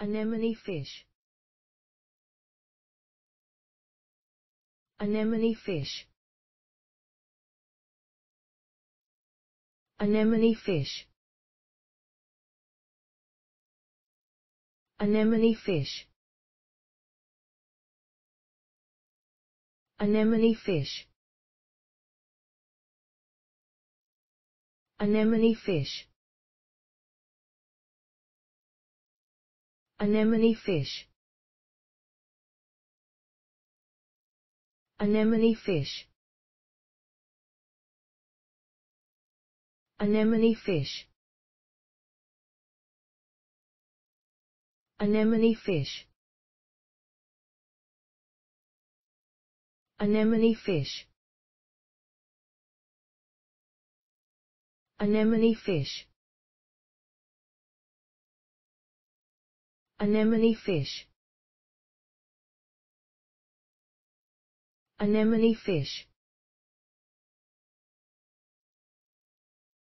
Anemone fish. Anemone fish. Anemone fish. Anemone fish. Anemone fish. Anemone fish. Anemone fish. Anemone fish. Anemone fish. Anemone fish. Anemone fish. Anemone fish. Anemone fish. Anemone fish.